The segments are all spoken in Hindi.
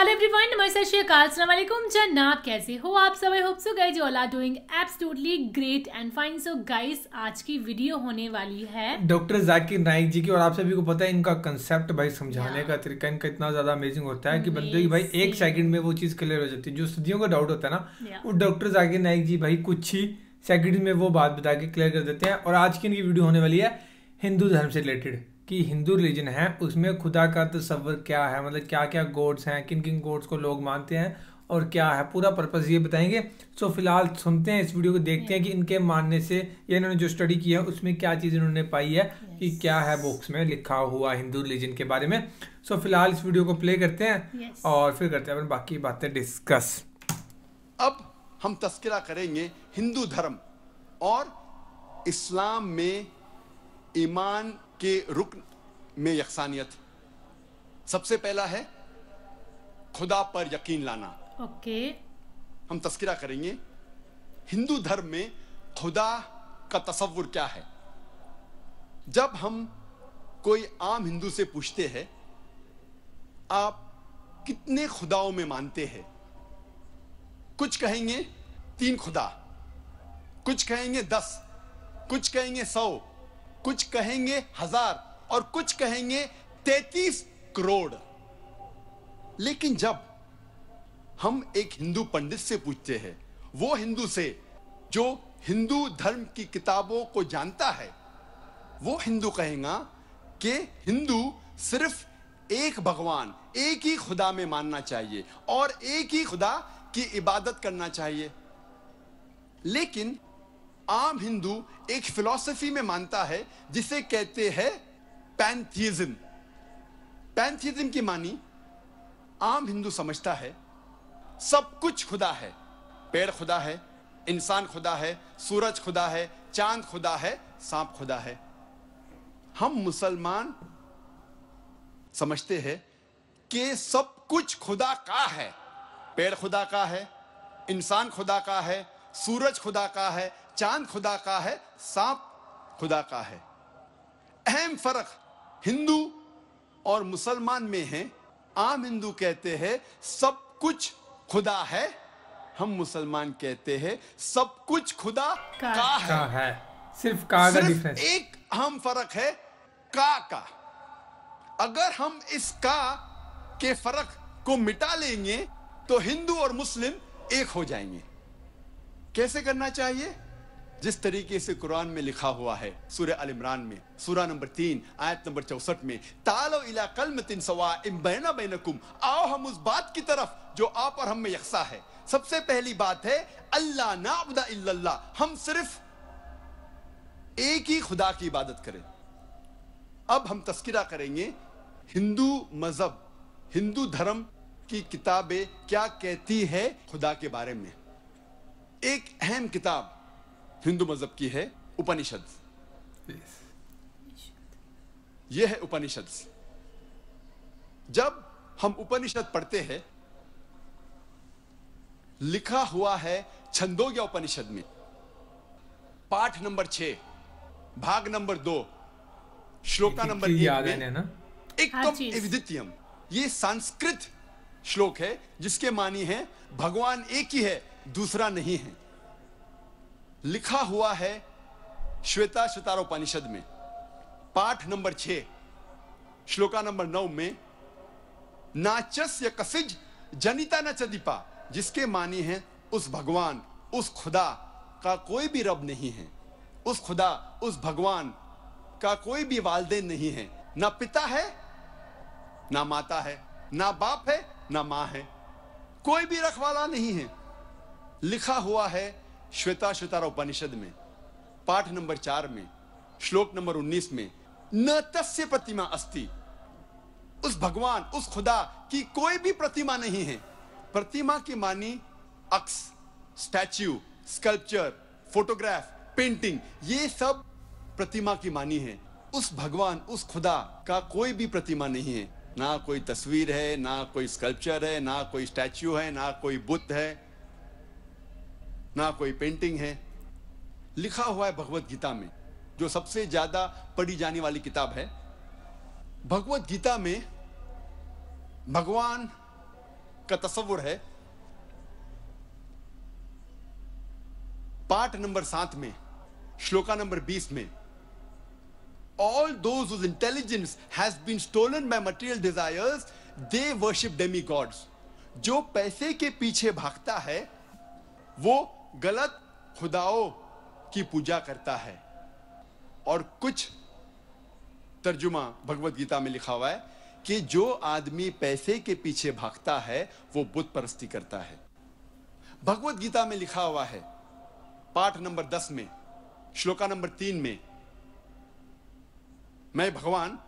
हेलो एवरीवन नमस्ते श्री अकाल सलाम अलैकुम जनाब कैसे हो आप सब I hope so guys you all are doing absolutely great and fine so guys आज की वीडियो होने वाली है डॉक्टर जाकिर नाइक जी की और आप सभी को पता है इनका कांसेप्ट भाई समझाने का तरीका इनका इतना ज्यादा अमेजिंग होता है कि बंदे की भाई एक सेकंड में वो चीज क्लियर हो जाती है जो सदियों का डाउट होता है ना वो डॉक्टर जाकिर नाइक जी भाई कुछ ही सेकंड में वो बात बता के क्लियर कर देते हैं और आज की इनकी वीडियो होने वाली है हिंदू धर्म से रिलेटेड कि हिंदू रिलीजन है उसमें खुदा का तस्वर क्या है मतलब क्या क्या गोड्स हैं किन किन गोड्स को लोग मानते हैं और क्या है पूरा पर्पज़ ये बताएंगे सो फिलहाल सुनते हैं इस वीडियो को देखते हैं कि इनके मानने से या इन्होंने जो स्टडी किया उसमें क्या चीज़ इन्होंने पाई है कि क्या है बुक्स में लिखा हुआ हिंदू रिलीजन के बारे में सो फिलहाल इस वीडियो को प्ले करते हैं और फिर करते हैं बाकी बातें डिस्कस अब हम तस्करा करेंगे हिंदू धर्म और इस्लाम में ईमान के रुकन में यकसानियत सबसे पहला है खुदा पर यकीन लाना ओके हम तस्करा करेंगे हिंदू धर्म में खुदा का तस्वुर क्या है जब हम कोई आम हिंदू से पूछते हैं आप कितने खुदाओं में मानते हैं कुछ कहेंगे तीन खुदा कुछ कहेंगे दस कुछ कहेंगे सौ कुछ कहेंगे हजार और कुछ कहेंगे तैतीस करोड़ लेकिन जब हम एक हिंदू पंडित से पूछते हैं वो हिंदू से जो हिंदू धर्म की किताबों को जानता है वो हिंदू कहेगा कि हिंदू सिर्फ एक भगवान एक ही खुदा में मानना चाहिए और एक ही खुदा की इबादत करना चाहिए लेकिन आम हिंदू एक फिलॉसफी में मानता है जिसे कहते हैं पैंथियज्म पैंथियज्म की मानी आम हिंदू समझता है सब कुछ खुदा है पेड़ खुदा है इंसान खुदा है सूरज खुदा है चांद खुदा है सांप खुदा है हम मुसलमान समझते हैं कि सब कुछ खुदा का है पेड़ खुदा का है इंसान खुदा का है सूरज खुदा का है चांद खुदा का है सांप खुदा का है अहम फर्क हिंदू और मुसलमान में है आम हिंदू कहते हैं सब कुछ खुदा है हम मुसलमान कहते हैं सब कुछ खुदा का, का, है।, का है सिर्फ का सिर्फ का एक अहम फर्क है का का अगर हम इस का के फर्क को मिटा लेंगे तो हिंदू और मुस्लिम एक हो जाएंगे कैसे करना चाहिए जिस तरीके से कुरान में लिखा हुआ है सूर्य अल इमरान में सूरा नंबर तीन आयत नंबर चौसठ में तालो इला कलम तिन सवा बैनकुम आओ हम उस बात की तरफ जो आप और हम में यकसा है सबसे पहली बात है अल्लाह नाबदा इल्लल्लाह हम सिर्फ एक ही खुदा की इबादत करें अब हम तस्करा करेंगे हिंदू मजहब हिंदू धर्म की किताबें क्या कहती है खुदा के बारे में एक अहम किताब हिंदू मजहब की है उपनिषद यह है उपनिषद जब हम उपनिषद पढ़ते हैं लिखा हुआ है छंदोग्य उपनिषद में पाठ नंबर छ भाग नंबर दो श्लोका नंबर एक में ना? तो ये संस्कृत श्लोक है जिसके मानी है भगवान एक ही है दूसरा नहीं है लिखा हुआ है श्वेता श्वेतारोपनिषद में पाठ नंबर छ श्लोका नंबर नौ में नाचस्य कसिज जनिता न चदीपा जिसके मानी है उस भगवान उस खुदा का कोई भी रब नहीं है उस खुदा उस भगवान का कोई भी वालदे नहीं है ना पिता है ना माता है ना बाप है ना माँ है कोई भी रखवाला नहीं है लिखा हुआ है श्वेता श्वेता उपनिषद में पाठ नंबर चार में श्लोक नंबर उन्नीस में न तस्य प्रतिमा अस्ति उस भगवान उस खुदा की कोई भी प्रतिमा नहीं है प्रतिमा की मानी अक्स स्टैच्यू स्कल्पचर फोटोग्राफ पेंटिंग ये सब प्रतिमा की मानी है उस भगवान उस खुदा का कोई भी प्रतिमा नहीं है ना कोई तस्वीर है ना कोई स्कल्पचर है ना कोई स्टैच्यू है ना कोई बुद्ध है ना कोई पेंटिंग है लिखा हुआ है भगवत गीता में जो सबसे ज्यादा पढ़ी जाने वाली किताब है भगवत गीता में भगवान का तस्वुर है पाठ नंबर सात में श्लोका नंबर बीस में all those intelligence has been stolen by material desires they worship demigods जो पैसे के पीछे भागता है वो गलत खुदाओं की पूजा करता है और कुछ तर्जुमा भगवत गीता में लिखा हुआ है कि जो आदमी पैसे के पीछे भागता है वो बुत परस्ती करता है भगवत गीता में लिखा हुआ है पाठ नंबर दस में श्लोका नंबर तीन में मैं भगवान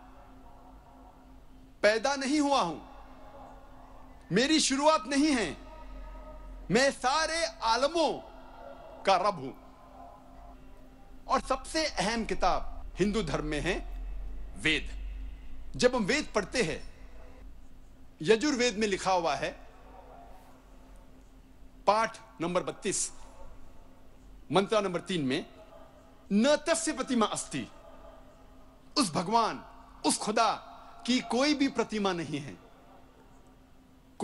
पैदा नहीं हुआ हूं मेरी शुरुआत नहीं है मैं सारे आलमों आपका रब हूं और सबसे अहम किताब हिंदू धर्म में है वेद जब हम वेद पढ़ते हैं यजुर्वेद में लिखा हुआ है पाठ नंबर बत्तीस मंत्रा नंबर तीन में न तस्य प्रतिमा अस्ति उस भगवान उस खुदा की कोई भी प्रतिमा नहीं है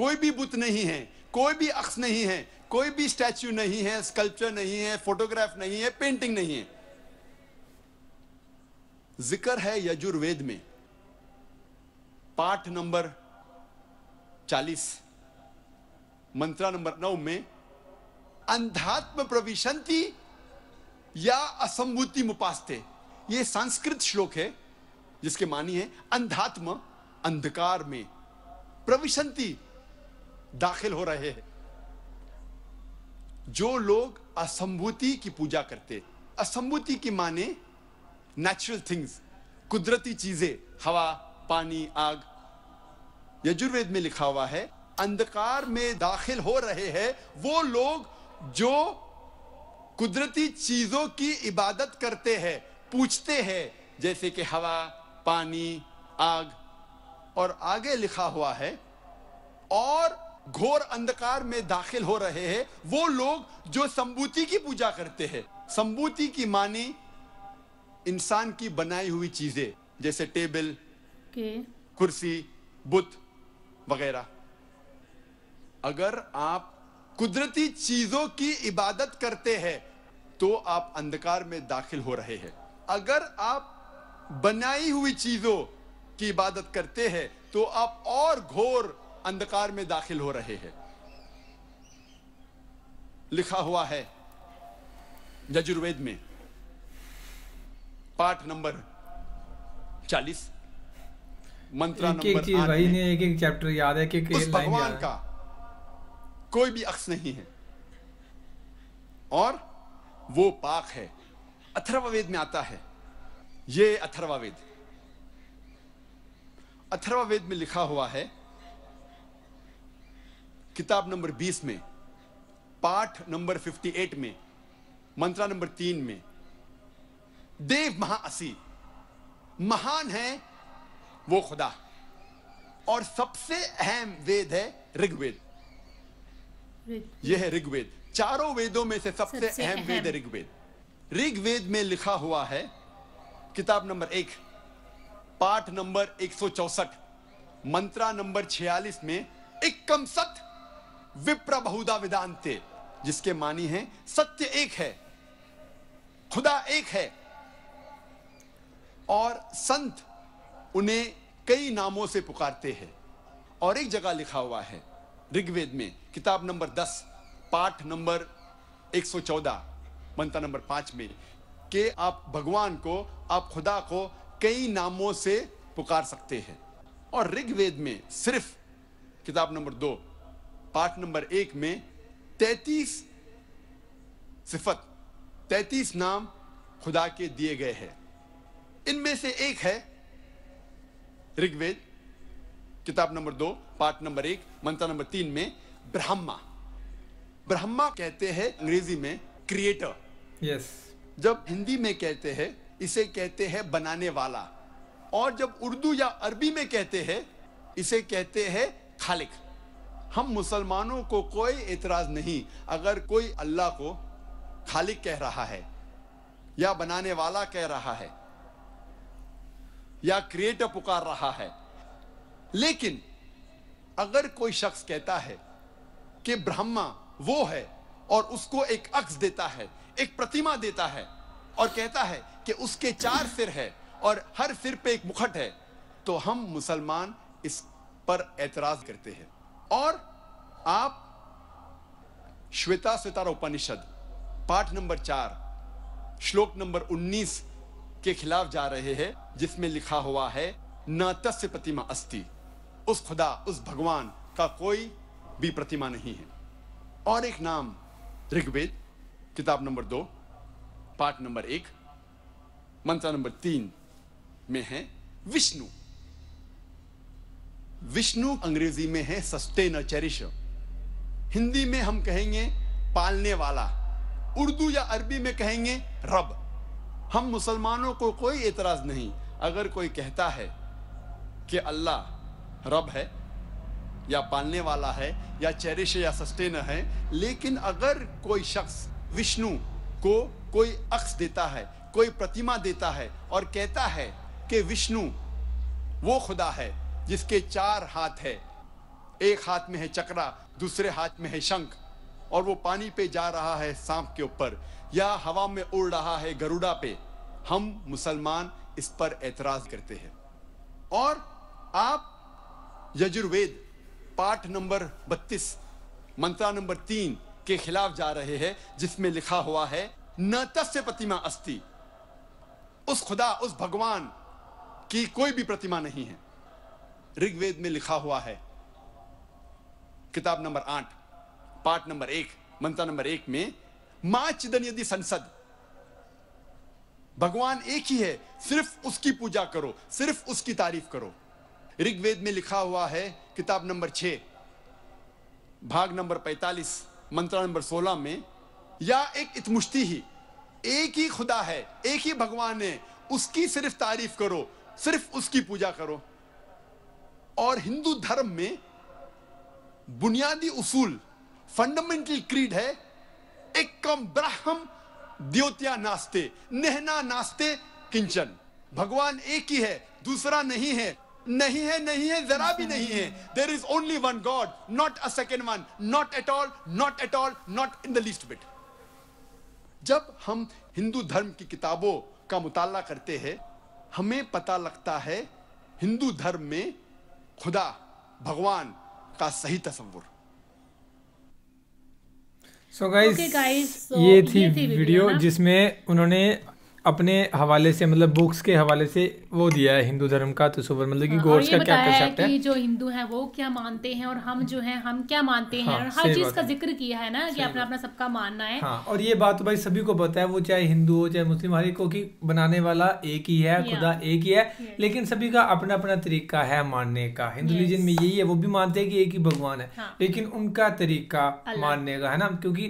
कोई भी बुत नहीं है कोई भी अक्स नहीं है कोई भी स्टैच्यू नहीं है स्कल्पचर नहीं है फोटोग्राफ नहीं है पेंटिंग नहीं है जिक्र है यजुर्वेद में पाठ नंबर 40 मंत्रा नंबर 9 में अंधात्म प्रविशंति या असंभूति मुपास्ते ये संस्कृत श्लोक है जिसके मानी है अंधात्म अंधकार में प्रविशंति दाखिल हो रहे हैं जो लोग असंभूति की पूजा करते असंभूति की माने नेचुरल थिंग्स कुदरती चीजें हवा पानी आग यजुर्वेद में लिखा हुआ है अंधकार में दाखिल हो रहे हैं वो लोग जो कुदरती चीजों की इबादत करते हैं पूछते हैं जैसे कि हवा पानी आग और आगे लिखा हुआ है और घोर अंधकार में दाखिल हो रहे हैं वो लोग जो संबूति की पूजा करते हैं संबूति की मानी इंसान की बनाई हुई चीजें जैसे टेबल कुर्सी बुत वगैरह अगर आप कुदरती चीजों की इबादत करते हैं तो आप अंधकार में दाखिल हो रहे हैं अगर आप बनाई हुई चीजों की इबादत करते हैं तो आप और घोर अंधकार में दाखिल हो रहे हैं लिखा हुआ है यजुर्वेद में पाठ नंबर चालीस मंत्र भाई ने एक एक चैप्टर याद है कि उस भगवान का कोई भी अक्स नहीं है और वो पाक है अथर्ववेद में आता है ये अथर्ववेद अथर्ववेद में लिखा हुआ है किताब नंबर 20 में पाठ नंबर 58 में मंत्रा नंबर तीन में देव महाअसी महान है वो खुदा और सबसे अहम वेद है ऋग्वेद यह है ऋग्वेद चारों वेदों में से सबसे अहम वेद है ऋग्वेद ऋग्वेद में लिखा हुआ है किताब नंबर एक पाठ नंबर एक मंत्रा नंबर 46 में कम सत्य विप्र बहुदा वेदांते जिसके मानी है सत्य एक है खुदा एक है और संत उन्हें कई नामों से पुकारते हैं और एक जगह लिखा हुआ है ऋग्वेद में किताब नंबर 10 पाठ नंबर 114 मंत्र नंबर पांच में कि आप भगवान को आप खुदा को कई नामों से पुकार सकते हैं और ऋग्वेद में सिर्फ किताब नंबर दो पार्ट नंबर एक में तैतीस सिफत तैतीस नाम खुदा के दिए गए हैं इनमें से एक है ऋग्वेद किताब नंबर दो पार्ट नंबर एक मंत्र नंबर तीन में ब्रह्मा ब्रह्मा कहते हैं अंग्रेजी में क्रिएटर यस yes. जब हिंदी में कहते हैं इसे कहते हैं बनाने वाला और जब उर्दू या अरबी में कहते हैं इसे कहते हैं खालिक हम मुसलमानों को कोई एतराज नहीं अगर कोई अल्लाह को खालिक कह रहा है या बनाने वाला कह रहा है या क्रिएटर पुकार रहा है लेकिन अगर कोई शख्स कहता है कि ब्रह्मा वो है और उसको एक अक्स देता है एक प्रतिमा देता है और कहता है कि उसके चार सिर है और हर सिर पे एक मुखट है तो हम मुसलमान इस पर एतराज करते हैं और आप श्वेता सितारा उपनिषद पाठ नंबर चार श्लोक नंबर उन्नीस के खिलाफ जा रहे हैं जिसमें लिखा हुआ है न तस्य प्रतिमा अस्ति उस खुदा उस भगवान का कोई भी प्रतिमा नहीं है और एक नाम ऋग्वेद किताब नंबर दो पाठ नंबर एक मंत्र नंबर तीन में है विष्णु विष्णु अंग्रेजी में है सस्टेन चेरिश हिंदी में हम कहेंगे पालने वाला उर्दू या अरबी में कहेंगे रब हम मुसलमानों को कोई एतराज नहीं अगर कोई कहता है कि अल्लाह रब है या पालने वाला है या चेरिश या सस्टेन है लेकिन अगर कोई शख्स विष्णु को कोई अक्स देता है कोई प्रतिमा देता है और कहता है कि विष्णु वो खुदा है जिसके चार हाथ है एक हाथ में है चक्रा दूसरे हाथ में है शंख और वो पानी पे जा रहा है सांप के ऊपर या हवा में उड़ रहा है गरुड़ा पे हम मुसलमान इस पर एतराज करते हैं और आप यजुर्वेद पाठ नंबर 32 मंत्रा नंबर तीन के खिलाफ जा रहे हैं जिसमें लिखा हुआ है न तस्य प्रतिमा अस्ति उस खुदा उस भगवान की कोई भी प्रतिमा नहीं है ऋग्वेद में लिखा हुआ है किताब नंबर आठ पाठ नंबर एक मंत्र नंबर एक में मां चिदन यदि संसद भगवान एक ही है सिर्फ उसकी पूजा करो सिर्फ उसकी तारीफ करो ऋग्वेद में लिखा हुआ है किताब नंबर छ भाग नंबर पैतालीस मंत्र नंबर सोलह में या एक इतमुश्ती ही एक ही खुदा है एक ही भगवान है उसकी सिर्फ तारीफ करो सिर्फ उसकी पूजा करो और हिंदू धर्म में बुनियादी उसूल फंडामेंटल क्रीड है एक कम ब्राह्म द्योत्या नास्ते नेहना नास्ते किंचन भगवान एक ही है दूसरा नहीं है नहीं है नहीं है जरा भी नहीं है there is only one God not a second one not at all not at all not in the list bit जब हम हिंदू धर्म की किताबों का मुताला करते हैं हमें पता लगता है हिंदू धर्म में खुदा भगवान का सही तस्वुर सो गाइस ये थी, ये थी वीडियो, वीडियो जिसमें उन्होंने अपने हवाले से मतलब बुक्स के हवाले से वो दिया है हिंदू धर्म का तो तस्वर मतलब कि हाँ, गोड्स का क्या कंसेप्ट है कि जो हिंदू हैं वो क्या मानते हैं और हम जो हैं हम क्या मानते हाँ, हैं और हर चीज का जिक्र किया है ना कि अपना अपना सबका मानना है हाँ, और ये बात तो भाई सभी को पता है वो चाहे हिंदू हो चाहे मुस्लिम हर को कि बनाने वाला एक ही है खुदा एक ही है लेकिन सभी का अपना अपना तरीका है मानने का हिंदू रिलीजन में यही है वो भी मानते हैं कि एक ही भगवान है हाँ। लेकिन उनका तरीका मानने का है ना क्योंकि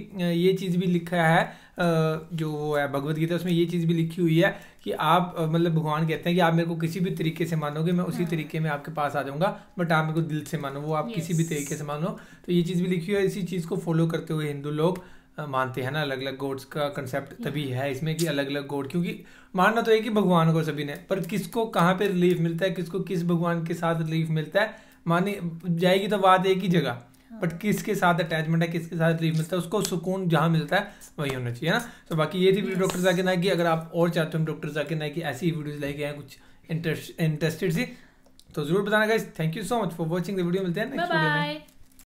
ये चीज भी लिखा है जो वो है भगवत गीता उसमें ये चीज़ भी लिखी हुई है कि आप मतलब भगवान कहते हैं कि आप मेरे को किसी भी तरीके से मानोगे मैं उसी हाँ। तरीके में आपके पास आ जाऊंगा बट आप मेरे को दिल से मानो वो आप yes. किसी भी तरीके से मानो तो ये चीज़ भी लिखी हुई है इसी चीज़ को फॉलो करते हुए हिंदू लोग मानते हैं ना अलग अलग गोड्स का कंसेप्ट तभी है इसमें कि अलग अलग गोड क्योंकि मानना तो है कि भगवान को सभी ने पर किसको कहाँ पे रिलीफ मिलता है किसको किस भगवान के साथ रिलीफ मिलता है मानी जाएगी तो बात एक ही जगह बट हाँ। किसके साथ अटैचमेंट है किसके साथ रिलीफ मिलता है उसको सुकून जहाँ मिलता है वही होना चाहिए ना तो बाकी ये थी वीडियो डॉक्टर जाके नायक की अगर आप और चाहते हो डॉक्टर जाके नायक की ऐसी वीडियोज लेके आए कुछ इंटरेस्टेड सी तो जरूर बताना guys thank you so much for watching the video मिलते हैं नेक्स्ट वीडियो में